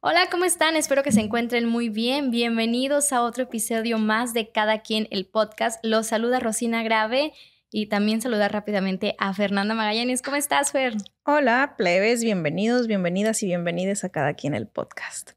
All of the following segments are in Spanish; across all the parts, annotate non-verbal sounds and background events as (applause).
Hola, ¿cómo están? Espero que se encuentren muy bien. Bienvenidos a otro episodio más de Cada quien el podcast. Los saluda Rosina Grave y también saludar rápidamente a Fernanda Magallanes. ¿Cómo estás, Fer? Hola, plebes, bienvenidos, bienvenidas y bienvenidos a Cada quien el podcast.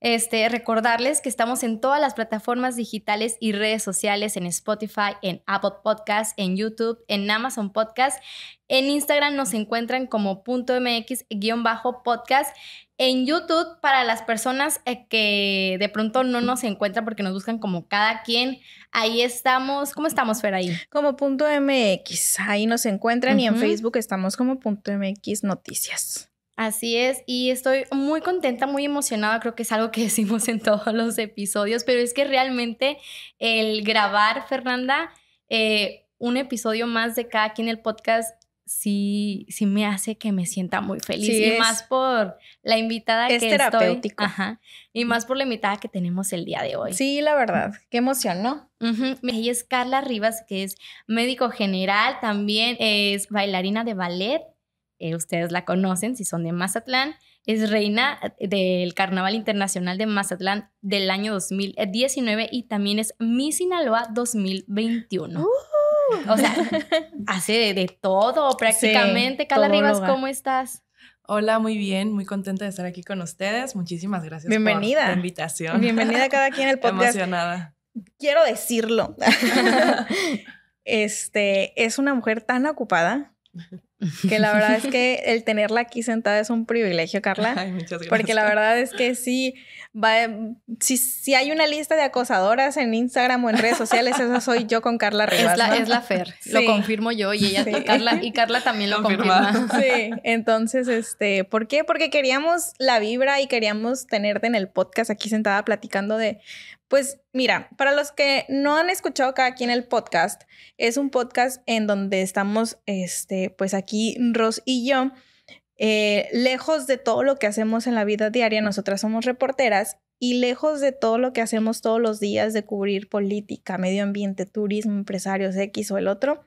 Este, recordarles que estamos en todas las plataformas digitales y redes sociales, en Spotify, en Apple Podcast, en YouTube, en Amazon Podcast. En Instagram nos encuentran como .mx-podcast en YouTube, para las personas eh, que de pronto no nos encuentran porque nos buscan como cada quien, ahí estamos. ¿Cómo estamos, Fer, ahí? Como punto MX, ahí nos encuentran y en Facebook estamos como punto MX Noticias. Así es, y estoy muy contenta, muy emocionada, creo que es algo que (laughs) decimos en todos los episodios, pero es que realmente el grabar, Fernanda, eh, un episodio más de cada quien el podcast sí, sí me hace que me sienta muy feliz. y más por la invitada que terapéutico. Estoy, ajá, y más por la invitada que tenemos el día de hoy. Sí, la verdad. Qué emoción, ¿no? Uh es Carla Rivas, que es médico general, también es bailarina de ballet. Eh, ustedes la conocen si son de Mazatlán. Es reina del Carnaval Internacional de Mazatlán del año 2019 y también es Miss Sinaloa 2021. O sea, hace de, todo prácticamente. Carla Rivas, ¿cómo estás? Hola, muy bien, muy contenta de estar aquí con ustedes. Muchísimas gracias por la invitación. Bienvenida a cada quien al (laughs) podcast. Emocionada. Quiero decirlo. (laughs) este, es una mujer tan ocupada que la verdad es que el tenerla aquí sentada es un privilegio, Carla. (laughs) Ay, muchas gracias. Porque la verdad es que sí, va, si, si, hay una lista de acosadoras en Instagram o en redes sociales, esa (laughs) soy yo con Carla Rivas. Es la, Fer, lo confirmo yo y ella, Carla, y Carla también lo confirmaba (laughs) Sí, entonces, este, ¿por qué? Porque queríamos la vibra y queríamos tenerte en el podcast aquí sentada platicando de, pues mira, para los que no han escuchado acá aquí en el podcast, es un podcast en donde estamos, este, pues aquí Ros y yo eh, lejos de todo lo que hacemos en la vida diaria, nosotras somos reporteras y lejos de todo lo que hacemos todos los días de cubrir política, medio ambiente, turismo, empresarios X o el otro,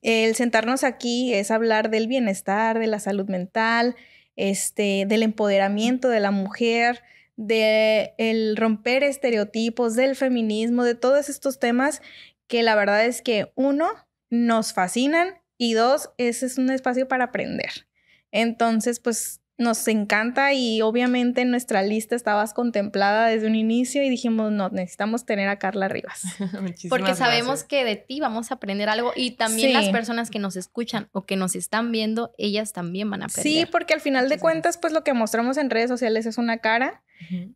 el sentarnos aquí es hablar del bienestar, de la salud mental, este, del empoderamiento de la mujer, de el romper estereotipos, del feminismo, de todos estos temas que la verdad es que uno nos fascinan y dos, ese es un espacio para aprender. Entonces, pues nos encanta y obviamente nuestra lista estabas contemplada desde un inicio y dijimos, no, necesitamos tener a Carla Rivas. (laughs) Porque sabemos que de ti vamos a aprender algo y también las personas que nos escuchan o que nos están viendo, ellas también van a aprender. Sí, porque al final de cuentas, pues lo que mostramos en redes sociales es una cara,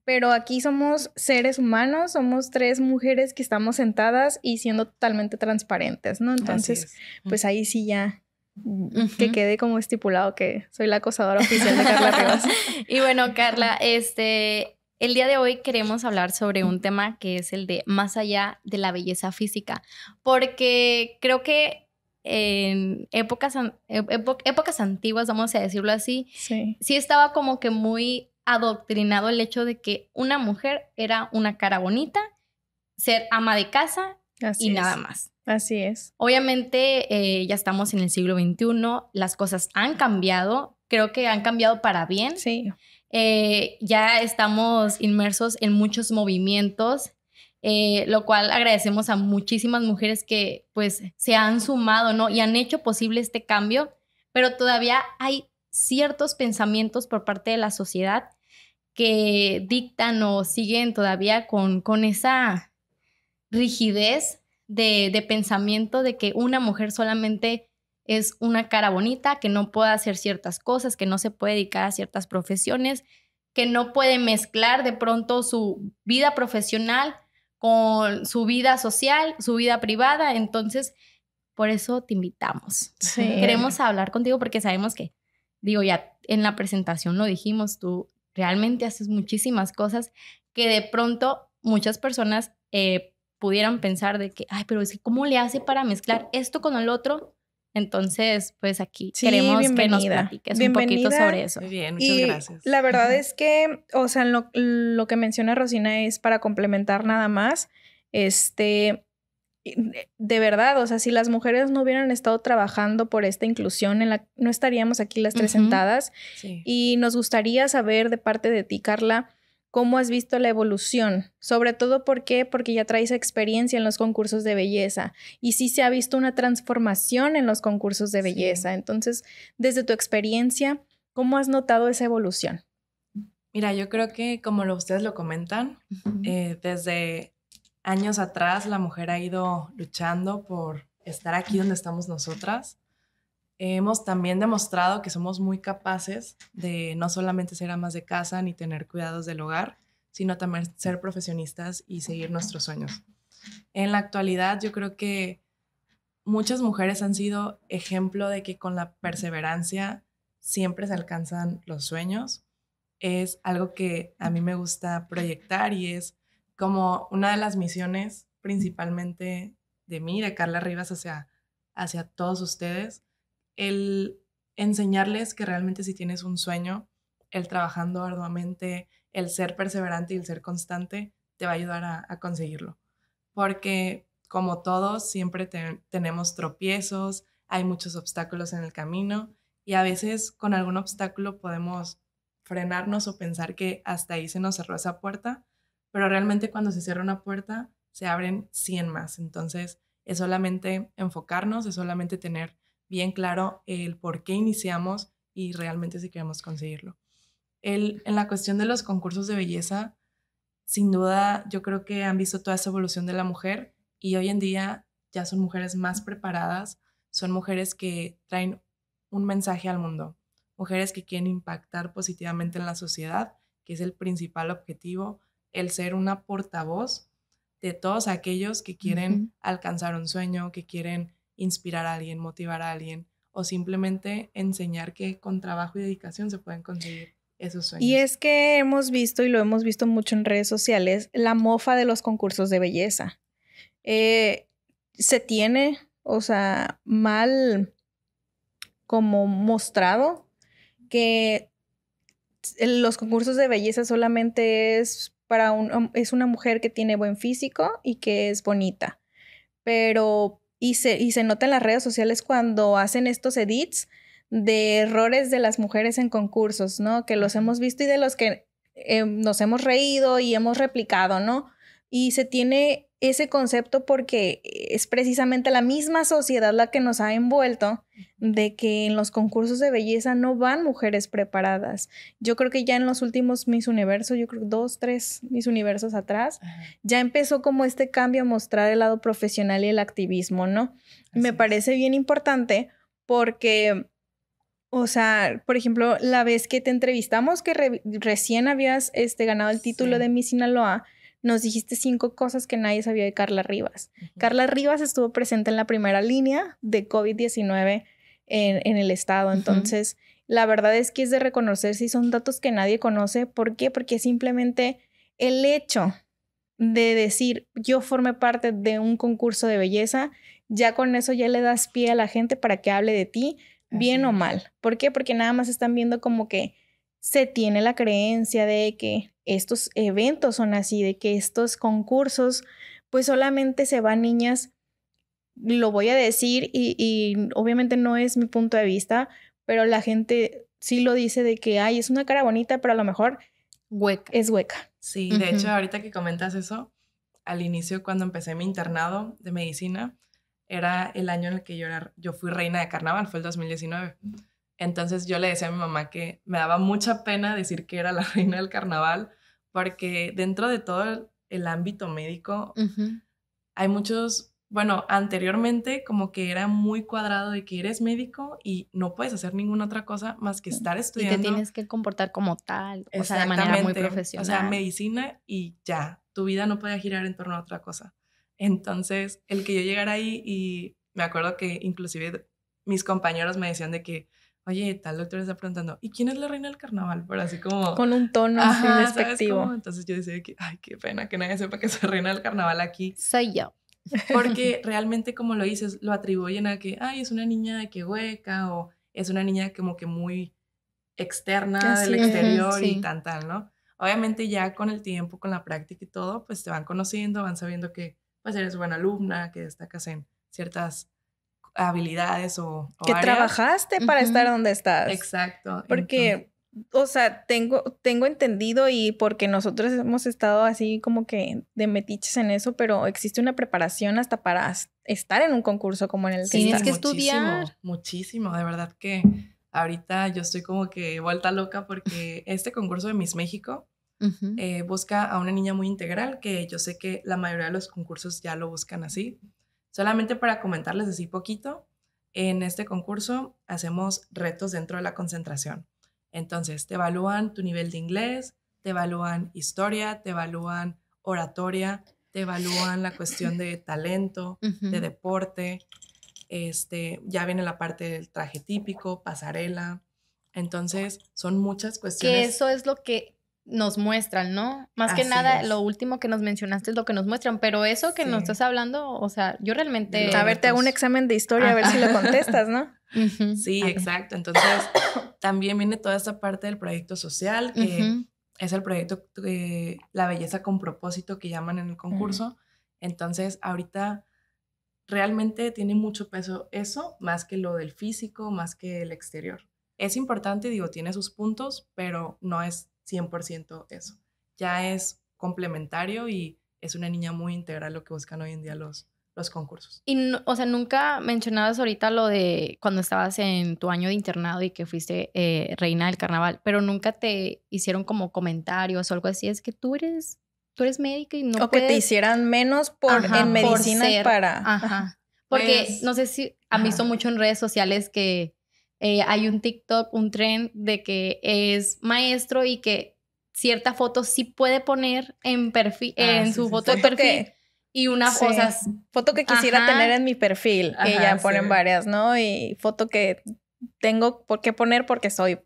pero aquí somos seres humanos, somos tres mujeres que estamos sentadas y siendo totalmente transparentes, ¿no? Entonces, pues ahí sí ya que quede como estipulado que soy la acosadora oficial de Carla Rivas. (laughs) y bueno, Carla, este, el día de hoy queremos hablar sobre un tema que es el de más allá de la belleza física, porque creo que en épocas, épocas antiguas, vamos a decirlo así, sí. estaba como que muy adoctrinado el hecho de que una mujer era una cara bonita, ser ama de casa y nada más. Así es. Obviamente eh, ya estamos en el siglo XXI, las cosas han cambiado, creo que han cambiado para bien. Sí. Eh, ya estamos inmersos en muchos movimientos, eh, lo cual agradecemos a muchísimas mujeres que pues se han sumado, ¿no? Y han hecho posible este cambio, pero todavía hay ciertos pensamientos por parte de la sociedad que dictan o siguen todavía con, con esa rigidez de, pensamiento de que una mujer solamente es una cara bonita, que no puede hacer ciertas cosas, que no se puede dedicar a ciertas profesiones, que no puede mezclar de pronto su vida profesional con su vida social, su vida privada. Entonces, por eso te invitamos. Queremos hablar contigo porque sabemos que, digo, ya en la presentación lo dijimos, tú realmente haces muchísimas cosas que de pronto muchas personas eh, pudieran pensar de que, ay, pero es que ¿cómo le hace para mezclar esto con el otro? Entonces, pues aquí queremos que nos platiques un poquito sobre eso. Muy bien, muchas gracias. La verdad es que, o sea, lo, que menciona Rosina es para complementar nada más. Este, de verdad, o sea, si las mujeres no hubieran estado trabajando por esta inclusión, no estaríamos aquí las tres sentadas. Y nos gustaría saber de parte de ti, Carla, ¿Cómo has visto la evolución? Sobre todo, ¿por qué? Porque ya traes experiencia en los concursos de belleza y sí se ha visto una transformación en los concursos de belleza. Entonces, desde tu experiencia, ¿cómo has notado esa evolución? Mira, yo creo que como ustedes lo comentan, eh, desde años atrás la mujer ha ido luchando por estar aquí donde estamos nosotras hemos también demostrado que somos muy capaces de no solamente ser amas de casa ni tener cuidados del hogar, sino también ser profesionistas y seguir nuestros sueños. En la actualidad yo creo que muchas mujeres han sido ejemplo de que con la perseverancia siempre se alcanzan los sueños. Es algo que a mí me gusta proyectar y es como una de las misiones principalmente de mí, de Carla Rivas, hacia, hacia todos ustedes, el enseñarles que realmente si tienes un sueño, el trabajando arduamente, el ser perseverante y el ser constante, te va a ayudar a, conseguirlo. Porque como todos, siempre tenemos tropiezos, hay muchos obstáculos en el camino y a veces con algún obstáculo podemos frenarnos o pensar que hasta ahí se nos cerró esa puerta, pero realmente cuando se cierra una puerta se abren 100 más. Entonces es solamente enfocarnos, es solamente tener bien claro el por qué iniciamos y realmente si queremos conseguirlo. en la cuestión de los concursos de belleza, sin duda yo creo que han visto toda esa evolución de la mujer y hoy en día ya son mujeres más preparadas, son mujeres que traen un mensaje al mundo, mujeres que quieren impactar positivamente en la sociedad, que es el principal objetivo, el ser una portavoz de todos aquellos que quieren alcanzar un sueño, que quieren inspirar a alguien, motivar a alguien o simplemente enseñar que con trabajo y dedicación se pueden conseguir esos sueños. Y es que hemos visto, y lo hemos visto mucho en redes sociales, la mofa de los concursos de belleza. Eh, se tiene, o sea, mal como mostrado que los concursos de belleza solamente es para es una mujer que tiene buen físico y que es bonita. Pero y se, y nota en las redes sociales cuando hacen estos edits de errores de las mujeres en concursos, ¿no? Que los hemos visto y de los que eh, nos hemos reído y hemos replicado, ¿no? Y se tiene ese concepto porque es precisamente la misma sociedad la que nos ha envuelto de que en los concursos de belleza no van mujeres preparadas. Yo creo que ya en los últimos Miss Universo, yo creo dos, tres Miss Universos atrás, ya empezó como este cambio a mostrar el lado profesional y el activismo, ¿no? Me parece bien importante porque... O sea, por ejemplo, la vez que te entrevistamos que recién habías este, ganado el título de Miss Sinaloa, nos dijiste cinco cosas que nadie sabía de Carla Rivas. Carla Rivas estuvo presente en la primera línea de COVID-19 en, el estado. Entonces, la verdad es que es de reconocer si son datos que nadie conoce. ¿Por qué? Porque simplemente el hecho de decir yo formé parte de un concurso de belleza, ya con eso ya le das pie a la gente para que hable de ti, bien o mal. ¿Por qué? Porque nada más están viendo como que se tiene la creencia de que estos eventos son así, de que estos concursos, pues solamente se van niñas, lo voy a decir y, obviamente no es mi punto de vista, pero la gente sí lo dice de que, ay, es una cara bonita, pero a lo mejor hueca. es hueca. Sí, de hecho, ahorita que comentas eso, al inicio cuando empecé mi internado de medicina, era el año en el que yo, yo fui reina de carnaval, fue el 2019. Entonces yo le decía a mi mamá que me daba mucha pena decir que era la (laughs) reina del carnaval, porque dentro de todo el ámbito médico hay muchos, bueno, anteriormente como que era muy cuadrado de que eres médico y no puedes hacer ninguna otra cosa más que estar estudiando. Y te tienes que comportar como tal, o sea, de manera muy profesional. O sea, medicina y ya, tu vida no puede girar en torno a otra cosa. Entonces, el que yo llegara ahí y me acuerdo que inclusive mis compañeros me decían de que oye, tal doctor está preguntando, ¿y quién es la reina del carnaval? Por así como... Con un tono así despectivo. Entonces yo decía, que, ay, qué pena que nadie sepa que la reina del carnaval aquí. Soy yo. Porque (laughs) realmente, como lo dices, lo atribuyen a que, ay, es una niña de que hueca o es una niña como que muy externa del exterior y tan, tal, ¿no? Obviamente ya con el tiempo, con la práctica y todo, pues te van conociendo, van sabiendo que pues eres buena alumna, que destacas en ciertas habilidades o... que trabajaste para estar donde estás. Exacto. Porque... O sea, tengo, tengo entendido y porque nosotros hemos estado así como que de metiches en eso, pero existe una preparación hasta para estar en un concurso como en el sí, Tienes que estudiar. Muchísimo, de verdad que ahorita yo estoy como que vuelta loca porque (laughs) este concurso de Miss México eh, busca a una niña muy integral, que yo sé que la mayoría de los concursos ya lo buscan así. Solamente para comentarles así poquito, en este concurso hacemos retos dentro de la concentración. Entonces, te evalúan tu nivel de inglés, te evalúan historia, te evalúan oratoria, te evalúan la cuestión de talento, de deporte, este, ya viene la parte del traje típico, pasarela. Entonces, son muchas cuestiones. Que eso es lo que nos muestran, ¿no? Más que nada, lo último que nos mencionaste es lo que nos muestran, pero eso que nos estás hablando, o sea, yo realmente... A ver, te hago un examen de historia, a ver si lo contestas, ¿no? (laughs) Sí, exacto. Entonces, (coughs) también viene toda esta parte del proyecto social, que es el proyecto de La Belleza con Propósito que llaman en el concurso. Entonces, ahorita realmente tiene mucho peso eso, más que lo del físico, más que el exterior. Es importante, digo, tiene sus puntos, pero no es 100% eso. Ya es complementario y es una niña muy integral lo que buscan hoy en día los, los concursos. Y, o sea, nunca mencionabas ahorita lo de cuando estabas en tu año de internado y que fuiste eh, reina del carnaval, pero nunca te hicieron como comentarios o algo así. Es que tú eres, tú eres médica y no. O que te hicieran menos por en medicina para. Porque pues, no sé si han visto mucho en redes sociales que eh, hay un TikTok, un tren de que es maestro y que cierta foto sí puede poner en, perfil, ah, en su foto perfil. y una foto, foto que quisiera tener en mi perfil, Y ya ponen varias, ¿no? Y foto que tengo por qué poner porque soy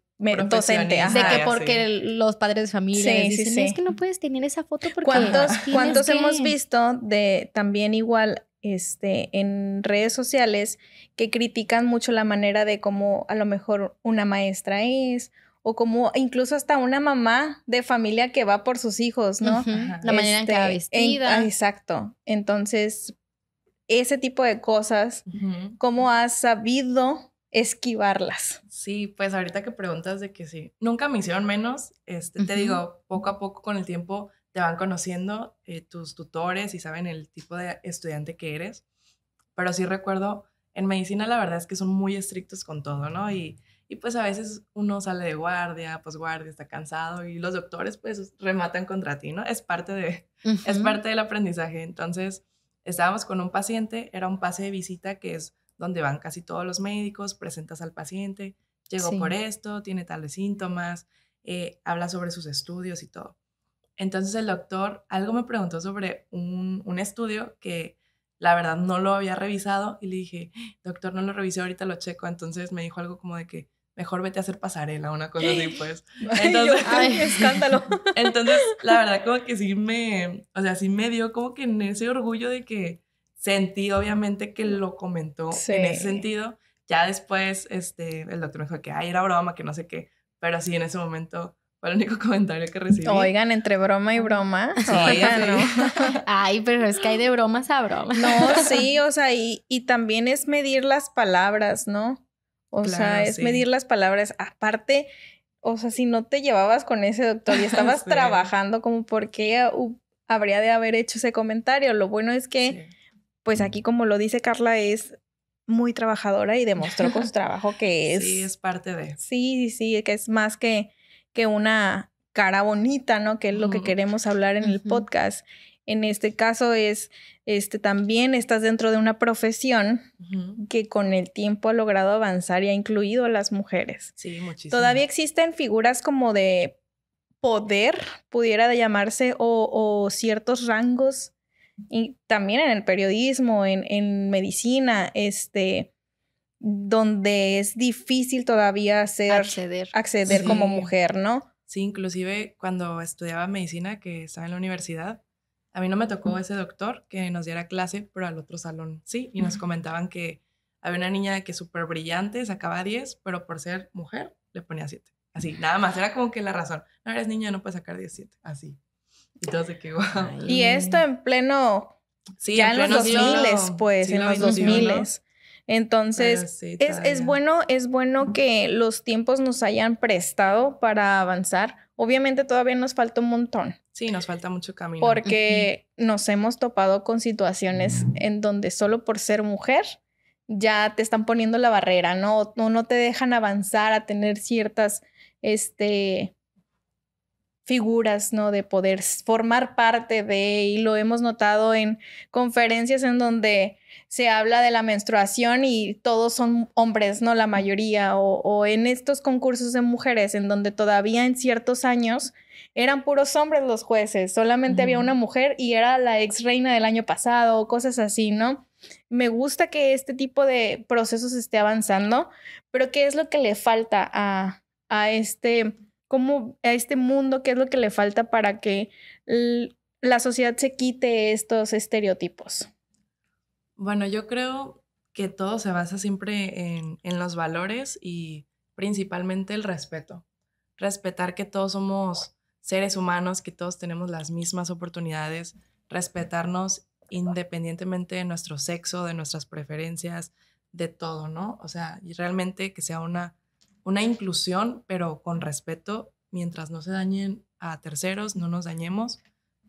docente. de que porque los padres de familia dicen, es que no puedes tener esa foto porque... ¿Cuántos, ¿cuántos hemos visto de también igual este, en redes sociales que critican mucho la manera de cómo a lo mejor una maestra es o como incluso hasta una mamá de familia que va por sus hijos, ¿no? La manera en que va este, vestida. Ah, exacto. Entonces, ese tipo de cosas, ¿cómo has sabido esquivarlas? Sí, pues ahorita que preguntas de que sí, nunca me hicieron menos, este, te digo, poco a poco con el tiempo te van conociendo eh, tus tutores y saben el tipo de estudiante que eres. Pero sí recuerdo, en medicina la verdad es que son muy estrictos con todo, ¿no? Y, y pues a veces uno sale de guardia, pues guardia está cansado y los doctores pues rematan contra ti, ¿no? Es parte, de, es parte del aprendizaje. Entonces, estábamos con un paciente, era un pase de visita que es donde van casi todos los médicos, presentas al paciente, llegó por esto, tiene tales síntomas, eh, habla sobre sus estudios y todo. Entonces el doctor algo me preguntó sobre un, estudio que la verdad no lo había revisado y le dije, doctor, no lo revisé, ahorita lo checo. Entonces me dijo algo como de que mejor vete a hacer pasarela, una cosa así, (laughs) pues. Entonces, ay, (laughs) escándalo. (laughs) Entonces, la verdad, como que sí me, o sea, sí me dio como que en ese orgullo de que sentí, obviamente, que lo comentó en ese sentido. Ya después, este, el doctor me dijo que, ay, era broma, que no sé qué, pero sí, en ese momento fue el único (laughs) comentario que recibí. Oigan, entre broma y broma. (laughs) (laughs) Ay, pero es que hay de bromas a broma No, sí, o sea, y, y también es medir las palabras, ¿no? O sea, es medir las palabras. Aparte, o sea, si no te llevabas con ese doctor y estabas trabajando, como por qué habría de haber hecho ese comentario. Lo bueno es que, pues aquí, como lo dice Carla, es muy trabajadora y demostró con su trabajo que es. Sí, es parte de. Sí, sí, sí, que es más que que una cara bonita, ¿no? Que es lo que mm. queremos hablar en el podcast. En este caso es, este, también estás dentro de una profesión que con el tiempo ha logrado avanzar y ha incluido a las mujeres. Sí, muchísimo. Todavía existen figuras como de poder, pudiera llamarse, o, ciertos rangos, y también en el periodismo, en, en medicina, este, donde es difícil todavía acceder, como mujer, ¿no? Sí, inclusive cuando estudiaba medicina, que estaba en la universidad, a mí no me tocó ese doctor que nos diera clase, pero al otro salón sí, y nos comentaban que había una niña que súper brillante, sacaba 10, pero por ser mujer le ponía 7. Así, nada más, era como que la razón. No eres niña, no puedes sacar 7, Así. Y todo se Y esto en pleno. Sí, ya en, los 2000, pues, en los 2000, pues, entonces, ah, es, bueno, es bueno que los tiempos nos hayan prestado para avanzar. Obviamente todavía nos falta un montón. Sí, nos falta mucho camino. Porque nos hemos topado con situaciones en donde solo por ser mujer ya te están poniendo la barrera, ¿no? no te dejan avanzar a tener ciertas, este, figuras, ¿no? De poder formar parte de, y lo hemos notado en conferencias en donde se habla de la menstruación y todos son hombres, ¿no? La mayoría, o, en estos concursos de mujeres en donde todavía en ciertos años eran puros hombres los jueces, solamente había una mujer y era la ex reina del año pasado, o cosas así, ¿no? Me gusta que este tipo de procesos esté avanzando, pero ¿qué es lo que le falta a, a este cómo a este mundo, qué es lo que le falta para que la sociedad se quite estos estereotipos? Bueno, yo creo que todo se basa siempre en, en los valores y principalmente el respeto. Respetar que todos somos seres humanos, que todos tenemos las mismas oportunidades, respetarnos independientemente de nuestro sexo, de nuestras preferencias, de todo, ¿no? O sea, y realmente que sea una una inclusión, pero con respeto, mientras no se dañen a terceros, no nos dañemos,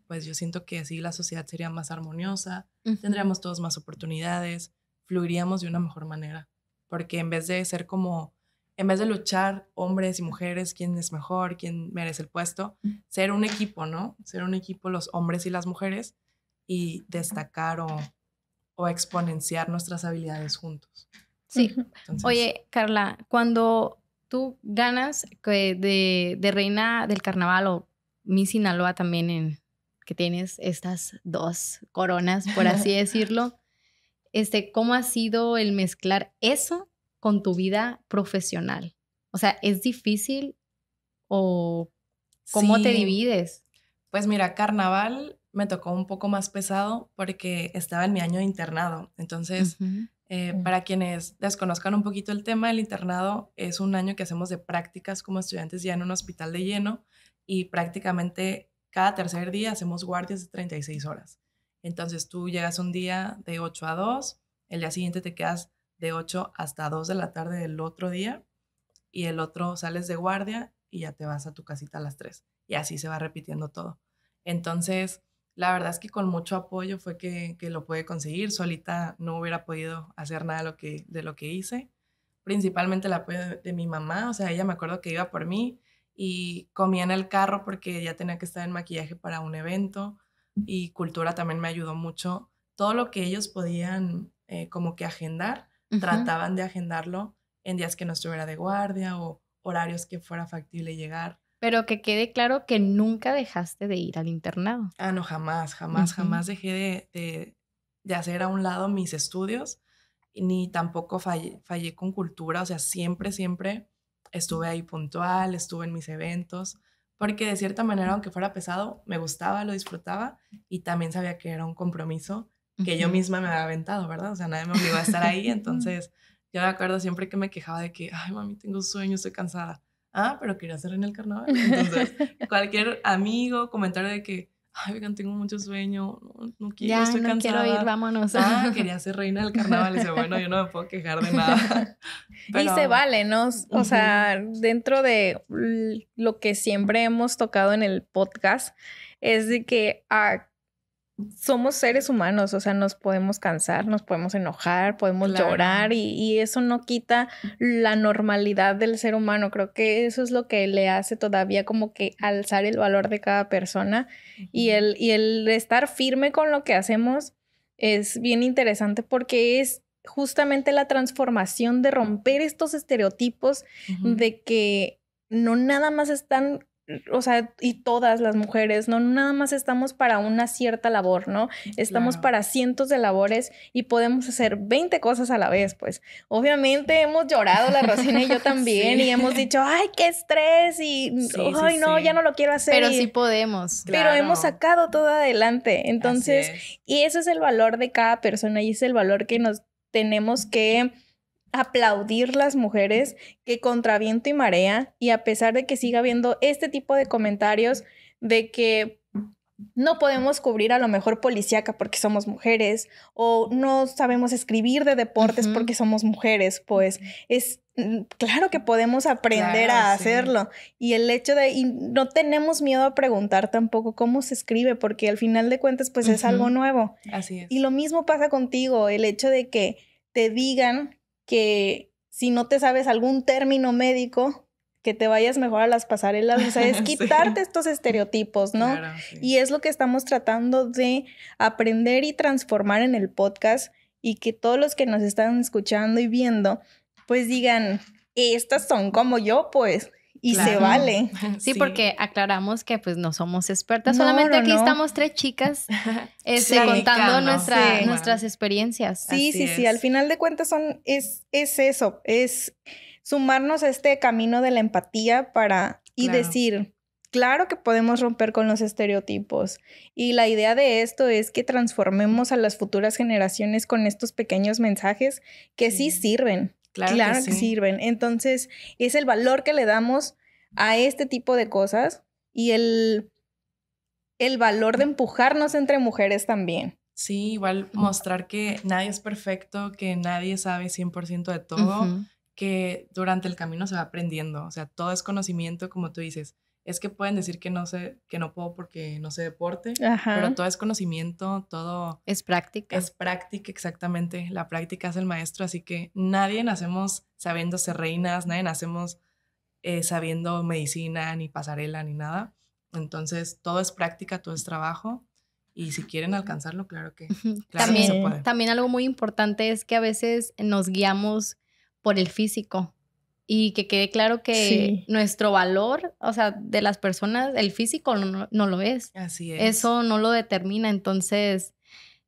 pues yo siento que así la sociedad sería más armoniosa, tendríamos todos más oportunidades, fluiríamos de una mejor manera, porque en vez de ser como, en vez de luchar hombres y mujeres, quién es mejor, quién merece el puesto, ser un equipo, ¿no? Ser un equipo los hombres y las mujeres y destacar o, o exponenciar nuestras habilidades juntos. Sí. Oye, Carla, cuando tú ganas eh, de, reina del carnaval o mi Sinaloa también, en, que tienes estas dos coronas, por así (laughs) decirlo. Este, ¿Cómo ha sido el mezclar eso con tu vida profesional? O sea, ¿es difícil o cómo te divides? Pues mira, carnaval me tocó un poco más pesado porque estaba en mi año de internado. Entonces, eh, para quienes desconozcan un poquito el tema, el internado es un año que hacemos de prácticas como estudiantes ya en un hospital de lleno y prácticamente cada tercer día hacemos guardias de 36 horas. Entonces tú llegas un día de 8 a 2, el día siguiente te quedas de 8 hasta 2 de la tarde del otro día y el otro sales de guardia y ya te vas a tu casita a las 3. Y así se va repitiendo todo. Entonces, la verdad es que con mucho apoyo fue que, lo pude conseguir. Solita no hubiera podido hacer nada de lo que, hice. Principalmente el apoyo de, mi mamá, o sea, ella me acuerdo que iba por mí y comía en el carro porque ya tenía que estar en maquillaje para un evento y cultura también me ayudó mucho. Todo lo que ellos podían eh, como que agendar, trataban de agendarlo en días que no estuviera de guardia o horarios que fuera factible llegar. Pero que quede claro que nunca dejaste de ir al internado. Ah, no, jamás, jamás, jamás dejé de, hacer a un lado mis estudios, ni tampoco fallé, con cultura, o sea, siempre, siempre estuve ahí puntual, estuve en mis eventos, porque de cierta manera, aunque fuera pesado, me gustaba, lo disfrutaba y también sabía que era un compromiso que yo misma me había aventado, ¿verdad? O sea, nadie me obligó a estar ahí, (laughs) entonces yo me acuerdo siempre que me quejaba de que, ay, mami, tengo sueño, estoy cansada ah, pero quería ser reina del carnaval. Entonces, (laughs) cualquier amigo, comentario de que, ay, vegan tengo mucho sueño, no, no quiero, ya, no quiero ir, vámonos. Ah, (laughs) quería ser reina del carnaval. Y dice, bueno, yo no me puedo quejar de nada. (laughs) y se vale, ¿no? O sea, dentro de lo que siempre hemos tocado en el podcast, es de que... a ah, somos seres humanos, o sea, nos podemos cansar, nos podemos enojar, podemos llorar y, eso no quita la normalidad del ser humano. Creo que eso es lo que le hace todavía como que alzar el valor de cada persona y el, y el estar firme con lo que hacemos es bien interesante porque es justamente la transformación de romper estos estereotipos de que no nada más están o sea, y todas las mujeres, no nada más estamos para una cierta labor, ¿no? Estamos para cientos de labores y podemos hacer 20 cosas a la vez, pues. Obviamente hemos llorado la Rosina y yo (laughs) también y hemos dicho, "Ay, qué estrés" y "Ay, no, ya no lo quiero hacer." Pero sí podemos. Pero hemos sacado todo adelante. Entonces, y ese es el valor de cada persona y es el valor que nos tenemos que aplaudir las mujeres que contra viento y marea, y a pesar de que siga habiendo este tipo de comentarios de que no podemos cubrir a lo mejor policíaca porque somos mujeres o no sabemos escribir de deportes porque somos mujeres, pues es mm, claro que podemos aprender a hacerlo y el hecho de no tenemos miedo a preguntar tampoco cómo se escribe porque al final de cuentas pues es algo nuevo. Así es. Y lo mismo pasa contigo, el hecho de que te digan que si no te sabes algún término médico, que te vayas mejor a las pasarelas, o sea, es (laughs) quitarte estos estereotipos, ¿no? Y es lo que estamos tratando de aprender y transformar en el podcast y que todos los que nos están escuchando y viendo, pues digan, estas son como yo, pues, y se vale. (laughs) Sí, porque aclaramos que pues no somos expertas, solamente aquí estamos tres chicas (laughs) este, contando nuestra, nuestras experiencias. Sí, sí, sí, al final de cuentas son, es, es eso, es sumarnos a este camino de la empatía para y decir, claro que podemos romper con los estereotipos y la idea de esto es que transformemos a las futuras generaciones con estos pequeños mensajes que sí sirven. Claro, que, sirven. Entonces, es el valor que le damos a este tipo de cosas y el, el valor de empujarnos entre mujeres también. Sí, igual mostrar que nadie es perfecto, que nadie sabe 100% de todo, que durante el camino se va aprendiendo, o sea, todo es conocimiento, como tú dices, es que pueden decir que no sé, que no puedo porque no sé deporte, pero todo es conocimiento, todo es práctica. Es práctica, exactamente. La práctica es el maestro, así que nadie nacemos sabiendo ser reinas, nadie nacemos eh, sabiendo medicina, ni pasarela, ni nada. Entonces, todo es práctica, todo es trabajo. Y si quieren alcanzarlo, claro que, también, También algo muy importante es que a veces nos guiamos por el físico y que quede claro que nuestro valor, o sea, de las personas, el físico no, lo es. Así es. Eso no lo determina. Entonces,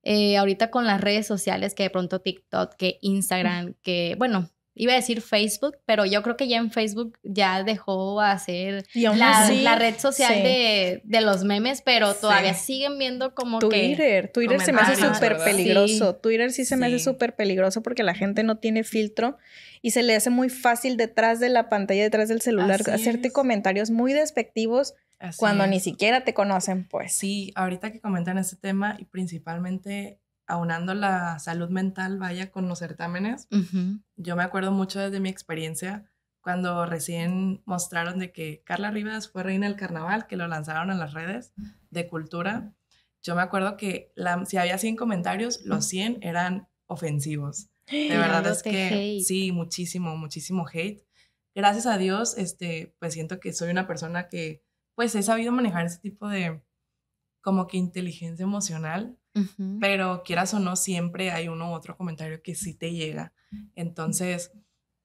eh, ahorita con las redes sociales, que de pronto TikTok, que Instagram, que, bueno, iba a decir Facebook, pero yo creo que ya en Facebook ya dejó a ser la, red social de, los memes, pero todavía siguen viendo como Twitter, que Twitter se me hace súper peligroso. Twitter sí se me hace súper peligroso porque la gente no tiene filtro y se le hace muy fácil detrás de la pantalla, detrás del celular, hacerte comentarios muy despectivos. cuando ni siquiera te conocen, pues. Sí, ahorita que comentan este tema y principalmente aunando la salud mental vaya con los certámenes. Yo me acuerdo mucho desde mi experiencia cuando recién mostraron de que Carla Rivas fue reina del carnaval, que lo lanzaron en las redes de cultura. Yo me acuerdo que si había 100 comentarios, los 100 eran ofensivos. De (gasps) verdad es que sí, muchísimo, muchísimo hate. Gracias a Dios, este, pues siento que soy una persona que pues he sabido manejar ese tipo de como que inteligencia emocional pero quieras o no, siempre hay uno u otro comentario que sí te llega. Entonces,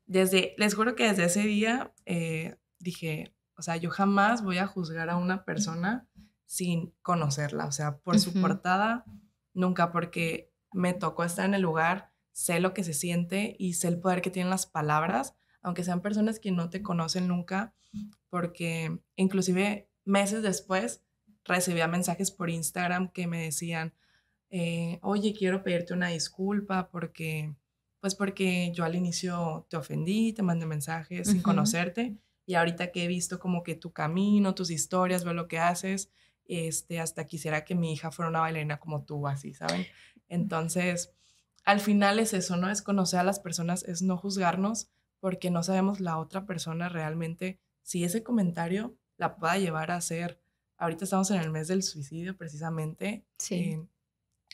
desde, les juro que desde ese día eh, dije, o sea, yo jamás voy a juzgar a una persona sin conocerla, o sea, por su portada, nunca, porque me tocó estar en el lugar, sé lo que se siente y sé el poder que tienen las palabras, aunque sean personas que no te conocen nunca, porque inclusive meses después recibía mensajes por Instagram que me decían, eh, oye, quiero pedirte una disculpa porque, pues porque yo al inicio te ofendí, te mandé mensajes sin conocerte y ahorita que he visto como que tu camino, tus historias, veo lo que haces, este, hasta quisiera que mi hija fuera una bailarina como tú, así, ¿saben? Mm. Entonces, al final es eso, ¿no? Es conocer a las personas, es no juzgarnos porque no sabemos la otra persona realmente si ese comentario la pueda llevar a ser. Ahorita estamos en el mes del suicidio precisamente. Sí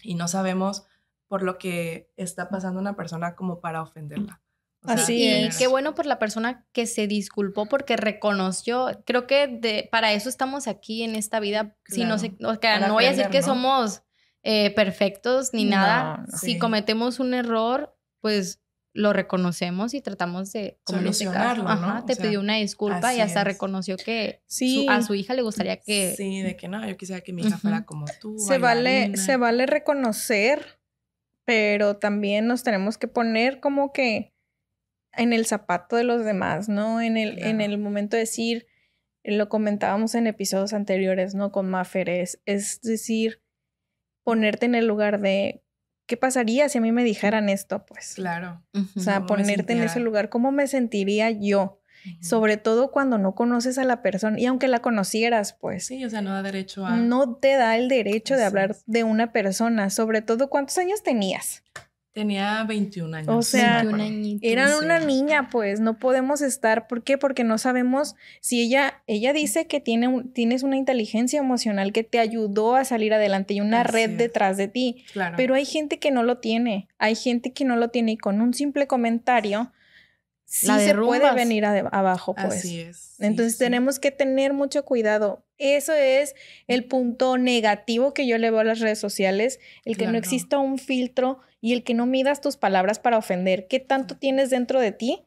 y no sabemos por lo que está pasando una persona como para ofenderla. Así Y qué bueno por la persona que se disculpó porque reconoció. Creo que de, para eso estamos aquí en esta vida. Si no, se, o sea, no voy a decir que somos eh, perfectos ni nada. Si cometemos un error, pues lo reconocemos y tratamos de solucionarlo. ¿no? te pidió una disculpa y hasta reconoció que a su hija le gustaría que... Sí, de que no, yo quisiera que mi hija fuera como tú. Se vale, se vale reconocer, pero también nos tenemos que poner como que en el zapato de los demás, ¿no? En el, en el momento de decir, lo comentábamos en episodios anteriores, ¿no? Con Maferes, es decir, ponerte en el lugar de ¿qué pasaría si a mí me dijeran esto? Pues claro. O sea, ponerte en ese lugar, ¿cómo me sentiría yo? Sobre todo cuando no conoces a la persona y aunque la conocieras, pues. Sí, o sea, no da derecho a. No te da el derecho de hablar de una persona, sobre todo cuántos años tenías. Tenía 21 años. O sea, era una niña, pues no podemos estar. ¿Por qué? Porque no sabemos si ella, ella dice que tiene tienes una inteligencia emocional que te ayudó a salir adelante y una red detrás de ti. Pero hay gente que no lo tiene, hay gente que no lo tiene y con un simple comentario sí se puede venir abajo, pues. Así es. Entonces tenemos que tener mucho cuidado. Eso es el punto negativo que yo le veo a las redes sociales, el que no exista un filtro y el que no midas tus palabras para ofender. ¿Qué tanto tienes dentro de ti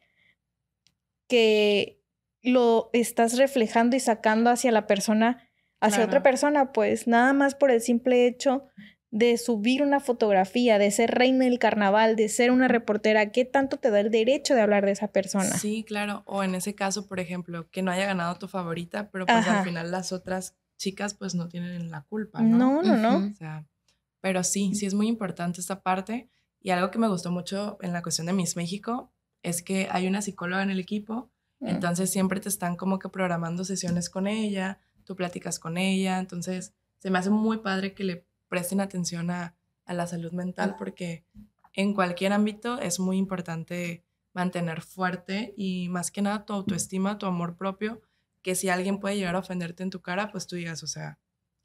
que lo estás reflejando y sacando hacia la persona, hacia otra persona? Pues nada más por el simple hecho de subir una fotografía, de ser reina del carnaval, de ser una reportera, ¿qué tanto te da el derecho de hablar de esa persona? Sí, claro. O en ese caso, por ejemplo, que no haya ganado tu favorita, pero pues al final las otras chicas pues no tienen la culpa, ¿no? No, no, O sea, pero sí, sí es muy importante esta parte. Y algo que me gustó mucho en la cuestión de Miss México es que hay una psicóloga en el equipo, mm. entonces siempre te están como que programando sesiones con ella, tú platicas con ella, entonces se me hace muy padre que le presten atención a, a la salud mental porque en cualquier ámbito es muy importante mantener fuerte y más que nada tu autoestima, tu amor propio, que si alguien puede llegar a ofenderte en tu cara, pues tú digas, o sea,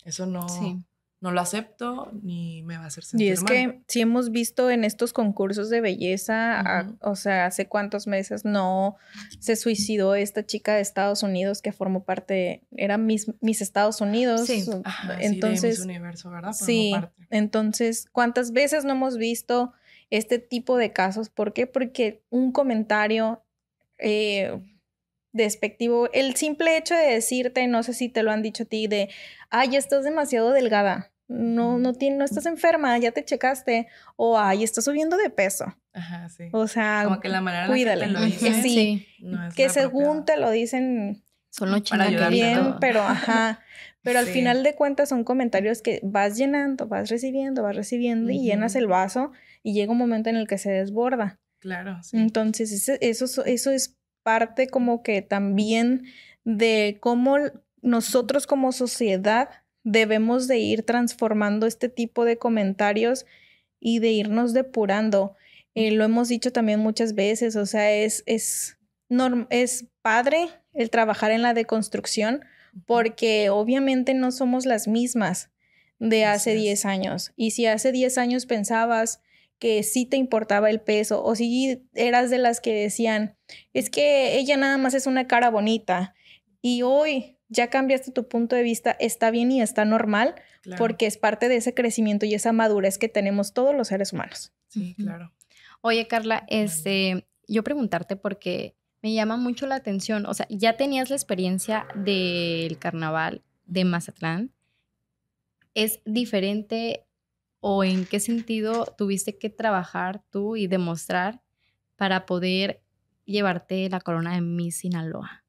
eso no, sí no lo acepto ni me va a hacer sentir Y es que si hemos visto en estos concursos de belleza, o sea, hace cuántos meses no se suicidó esta chica de Estados Unidos que formó parte, era mis, mis Estados Unidos. Sí, entonces, sí, universo, ¿verdad? entonces, ¿cuántas veces no hemos visto este tipo de casos? ¿Por qué? Porque un comentario... Eh, despectivo. El simple hecho de decirte, no sé si te lo han dicho a ti, de, ay, estás demasiado delgada, no, no, no estás enferma, ya te checaste, o ay, estás subiendo de peso. Ajá, sí. O sea, Como que la cuídale. sí, que según te lo dicen, son los bien, pero (laughs) ajá. Pero al final de cuentas son comentarios que vas llenando, vas recibiendo, vas recibiendo y llenas el vaso y llega un momento en el que se desborda. Claro. Entonces, eso, eso, eso es parte como que también de cómo nosotros como sociedad debemos de ir transformando este tipo de comentarios y de irnos depurando. Eh, lo hemos dicho también muchas veces, o sea, es, es, es padre el trabajar en la deconstrucción porque obviamente no somos las mismas de hace 10 años. Y si hace 10 años pensabas que sí te importaba el peso o si eras de las que decían, es que ella nada más es una cara bonita y hoy ya cambiaste tu punto de vista, está bien y está normal porque es parte de ese crecimiento y esa madurez que tenemos todos los seres humanos. Sí, claro. Oye, Carla, este, yo preguntarte porque me llama mucho la atención, o sea, ya tenías la experiencia del carnaval de Mazatlán. ¿Es diferente o en qué sentido tuviste que trabajar tú y demostrar para poder llevarte la corona de Miss Sinaloa?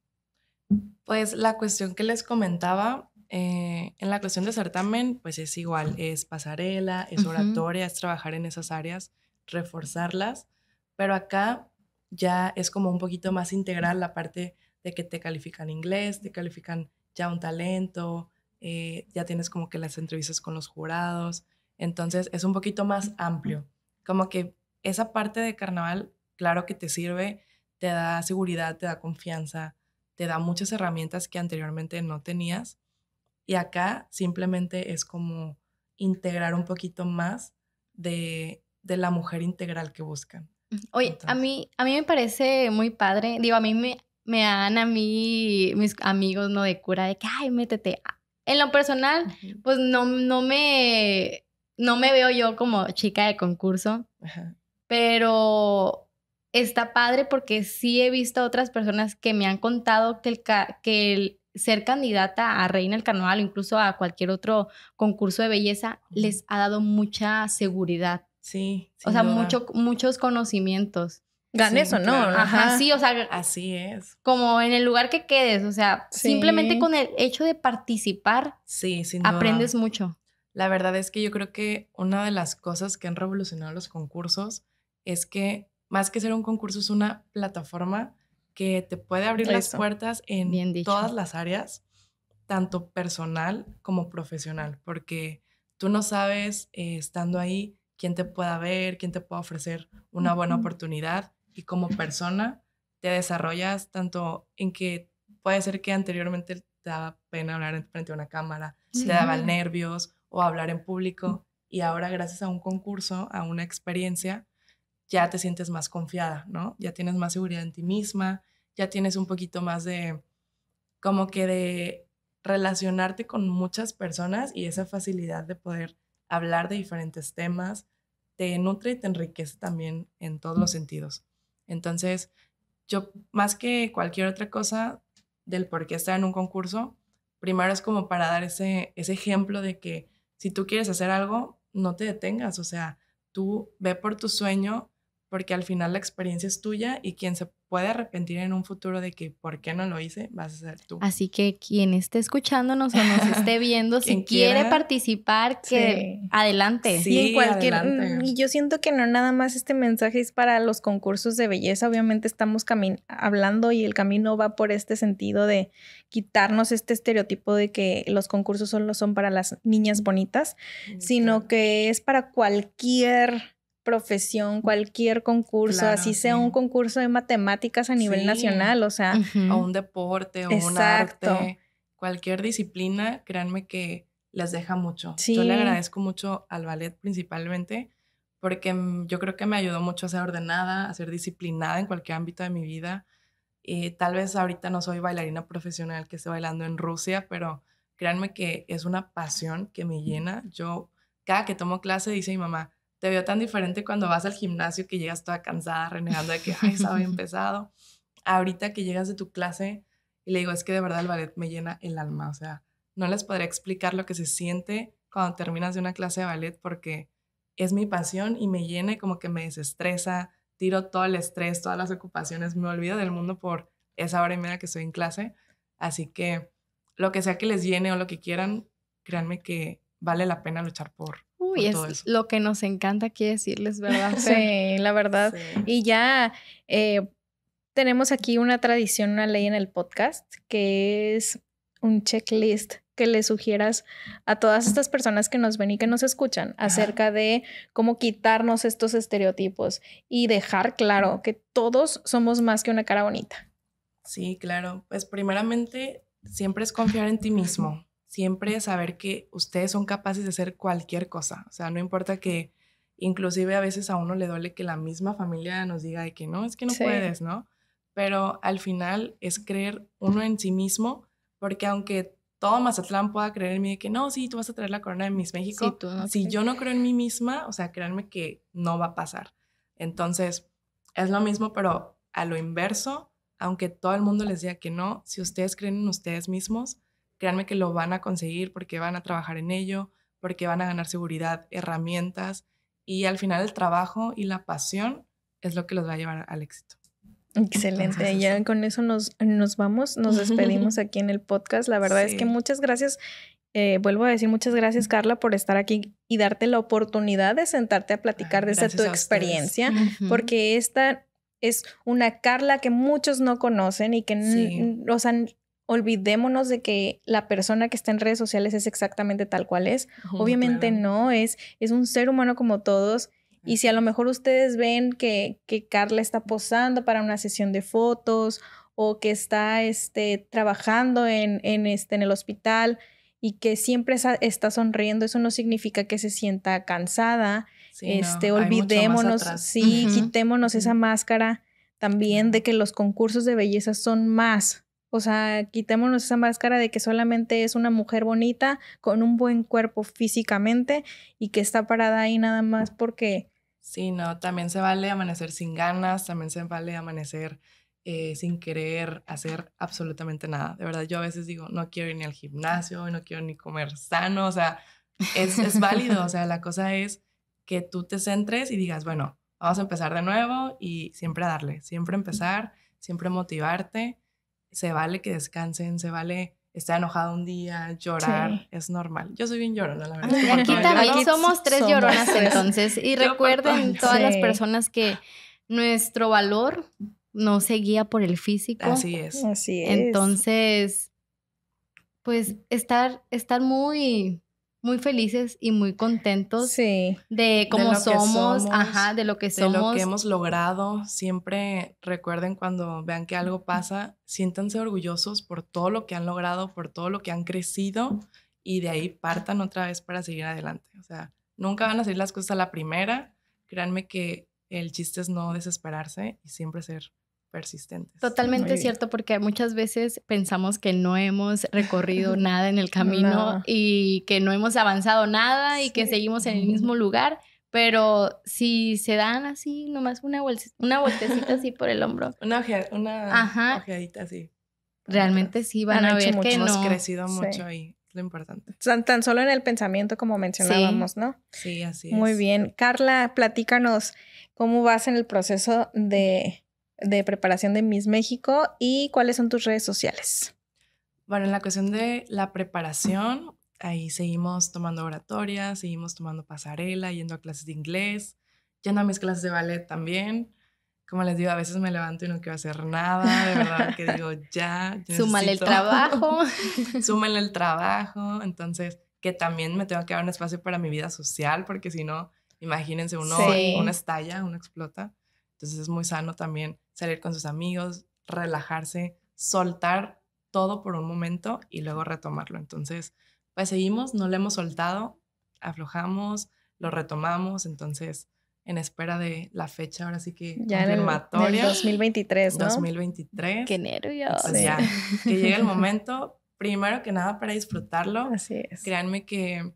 Pues la cuestión que les comentaba, eh, en la cuestión de certamen, pues es igual, es pasarela, es oratoria, es trabajar en esas áreas, reforzarlas, pero acá ya es como un poquito más integral la parte de que te califican inglés, te califican ya un talento, eh, ya tienes como que las entrevistas con los jurados, entonces es un poquito más amplio. Como que esa parte de carnaval, claro que te sirve, te da seguridad, te da confianza, te da muchas herramientas que anteriormente no tenías. Y acá simplemente es como integrar un poquito más de, la mujer integral que buscan. Oye, a, mí, a mí me parece muy padre. Digo, a mí me, me dan a mí mis amigos, ¿no? De cura, de que, ay, métete. En lo personal, pues no, no me no me veo yo como chica de concurso, pero está padre porque sí he visto a otras personas que me han contado que el, que ser candidata a Reina del Carnaval o incluso a cualquier otro concurso de belleza les ha dado mucha seguridad. Sí. O sea, mucho, muchos conocimientos. Ganes o no. Ajá, o sea. Así es. Como en el lugar que quedes, o sea, simplemente con el hecho de participar, sí, aprendes mucho. La verdad es que yo creo que una de las cosas que han revolucionado los concursos es que más que ser un concurso es una plataforma que te puede abrir las puertas en todas las áreas, tanto personal como profesional, porque tú no sabes eh, estando ahí quién te pueda ver, quién te pueda ofrecer una buena oportunidad y como persona te desarrollas tanto en que puede ser que anteriormente te daba pena hablar frente a una cámara, te daba nervios o hablar en público. Y ahora, gracias a un concurso, a una experiencia, ya te sientes más confiada, ¿no? Ya tienes más seguridad en ti misma, ya tienes un poquito más de, como que de relacionarte con muchas personas y esa facilidad de poder hablar de diferentes temas te nutre y te enriquece también en todos los sentidos. Entonces, yo más que cualquier otra cosa del por qué estar en un concurso, primero es como para dar ese, ese ejemplo de que si tú quieres hacer algo, no te detengas, o sea, tú ve por tu sueño, porque al final la experiencia es tuya y quien se puede arrepentir en un futuro de que por qué no lo hice, vas a ser tú. Así que quien esté escuchándonos o nos esté (laughs) viendo, si quiere participar, que adelante. Sí, y cualquier, mm, Y yo siento que no nada más este mensaje es para los concursos de belleza, obviamente estamos hablando y el camino va por este sentido de quitarnos este estereotipo de que los concursos solo son para las niñas bonitas, mm, sino que es para cualquier profesión, cualquier concurso, así sea un concurso de matemáticas a nivel nacional, o sea. O un deporte, o un arte, cualquier disciplina, créanme que les deja mucho. Yo le agradezco mucho al ballet principalmente porque mm, yo creo que me ayudó mucho a ser ordenada, a ser disciplinada en cualquier ámbito de mi vida. y tal vez ahorita no soy bailarina profesional que esté bailando en Rusia, pero créanme que es una pasión que me llena. Yo, cada que tomo clase, dice mi mamá, te veo tan diferente cuando vas al gimnasio que llegas toda cansada, renegando de que, ay, estaba bien pesado. Ahorita que llegas de tu clase y le digo, es que de verdad el ballet me llena el alma. O sea, no les podré explicar lo que se siente cuando terminas de una clase de ballet porque es mi pasión y me llena como que me desestresa, tiro todo el estrés, todas las ocupaciones, me olvido del mundo por esa hora y media que estoy en clase. Así que lo que sea que les llene o lo que quieran, créanme que vale la pena luchar por, Uy, es lo que nos encanta aquí decirles, ¿verdad? (laughs) sí, la verdad. Y ya eh, tenemos aquí una tradición, una ley en el podcast, que es un checklist que le sugieras a todas estas personas que nos ven y que nos escuchan acerca de cómo quitarnos estos estereotipos y dejar claro que todos somos más que una cara bonita. Sí, claro. Pues primeramente, siempre es confiar en ti mismo siempre saber que ustedes son capaces de hacer cualquier cosa. O sea, no importa que inclusive a veces a uno le duele que la misma familia nos diga de que no, es que no puedes, ¿no? Pero al final es creer uno en sí mismo, porque aunque todo Mazatlán pueda creer en mí de que no, sí, tú vas a traer la corona de Miss México, si yo no creo en mí misma, o sea, créanme que no va a pasar. Entonces, es lo mismo, pero a lo inverso, aunque todo el mundo les diga que no, si ustedes creen en ustedes mismos, créanme que lo van a conseguir porque van a trabajar en ello, porque van a ganar seguridad, herramientas y al final el trabajo y la pasión es lo que los va a llevar al éxito. Excelente, ya con eso nos, nos vamos, nos (laughs) despedimos aquí en el podcast. La verdad es que muchas gracias eh, vuelvo a decir muchas gracias Carla por estar aquí y darte la oportunidad de sentarte a platicar desde tu experiencia, porque esta es una Carla que muchos no conocen y que, sí. o sea, olvidémonos de que la persona que está en redes sociales es exactamente tal cual es. Obviamente no, es, es un ser humano como todos. Y si a lo mejor ustedes ven que, que Carla está posando para una sesión de fotos o que está este, trabajando en, este, en el hospital y que siempre está sonriendo, eso no significa que se sienta cansada. este, olvidémonos, sí, quitémonos esa máscara también de que los concursos de belleza son más o sea, quitémonos esa máscara de que solamente es una mujer bonita, con un buen cuerpo físicamente y que está parada ahí nada más porque... Sí, no, también se vale amanecer sin ganas, también se vale amanecer eh, sin querer hacer absolutamente nada. De verdad, yo a veces digo, no quiero ir ni al gimnasio, no quiero ni comer sano, o sea, es, es válido, o sea, la cosa es que tú te centres y digas, bueno, vamos a empezar de nuevo y siempre darle, siempre empezar, siempre motivarte se vale que descansen, se vale estar enojado un día, llorar, es normal. Yo soy bien llorona, la verdad. Aquí también somos tres lloronas entonces. Y (laughs) recuerden todas las personas que nuestro valor no se guía por el físico. Así es. Así es. Entonces, pues estar, estar muy muy felices y muy contentos de cómo somos, ajá, de lo que somos. De lo que hemos logrado. Siempre recuerden cuando vean que algo pasa, siéntanse orgullosos por todo lo que han logrado, por todo lo que han crecido y de ahí partan otra vez para seguir adelante. O sea, nunca van a hacer las cosas a la primera. Créanme que el chiste es no desesperarse y siempre ser persistentes. Totalmente cierto, porque muchas veces pensamos que no hemos recorrido (laughs) nada en el camino y que no hemos avanzado nada y que seguimos en el mismo lugar, pero si se dan así, nomás una, vueltecita así por el hombro. (laughs) Una, una ojeadita así. Realmente sí van a ver que hemos crecido mucho ahí lo importante. Tan, tan, solo en el pensamiento, como mencionábamos, ¿no? Sí, así es. Muy bien. Carla, platícanos cómo vas en el proceso de de preparación de Miss México y cuáles son tus redes sociales. Bueno, en la cuestión de la preparación, ahí seguimos tomando oratoria, seguimos tomando pasarela, yendo a clases de inglés, yendo a mis clases de ballet también. Como les digo, a veces me levanto y no quiero hacer nada, de verdad que digo, (laughs) ya. Súmale el trabajo. (laughs) Súmale el trabajo. Entonces, que también me tengo que dar un espacio para mi vida social, porque si no, imagínense, uno, una estalla, uno explota. Entonces es muy sano también salir con sus amigos, relajarse, soltar todo por un momento y luego retomarlo. Entonces, pues seguimos, no lo hemos soltado, aflojamos, lo retomamos, entonces en espera de la fecha ahora sí que ya En el, 2023, ¿no? 2023. Qué nervios. O sea, que llegue el (laughs) momento, primero que nada para disfrutarlo. Así es. Créanme que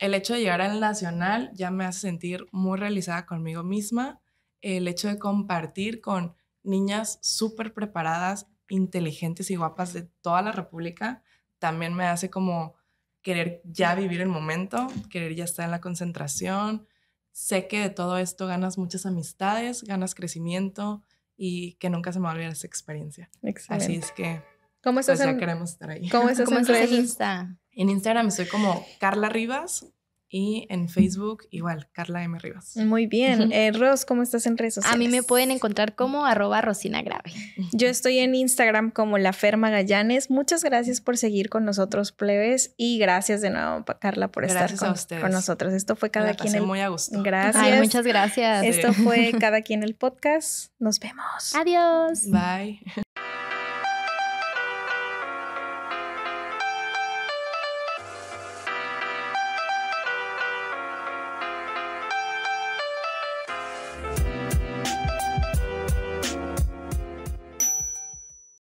el hecho de llegar al nacional ya me hace sentir muy realizada conmigo misma. El hecho de compartir con niñas súper preparadas, inteligentes y guapas de toda la República, también me hace como querer ya vivir el momento, querer ya estar en la concentración. Sé que de todo esto ganas muchas amistades, ganas crecimiento y que nunca se me va a olvidar esa experiencia. Así es que ¿Cómo pues, estás pues, queremos estar ahí. ¿Cómo estás, (laughs) ¿Cómo en, Instagram? en Instagram Instagram como Carla Rivas y en Facebook, igual, Carla M. Rivas. Muy bien. Eh, Ros, ¿cómo estás en redes sociales? A mí me pueden encontrar como arroba Rosina Grave. (laughs) Yo estoy en Instagram como La Gallanes. Muchas gracias por seguir con nosotros, plebes. Y gracias de nuevo, Carla, por estar con, nosotros. Esto fue Cada Quien. El... muy a gusto. Gracias. Ay, muchas gracias. Esto fue (laughs) Cada Quien el Podcast. Nos vemos. Adiós. Bye.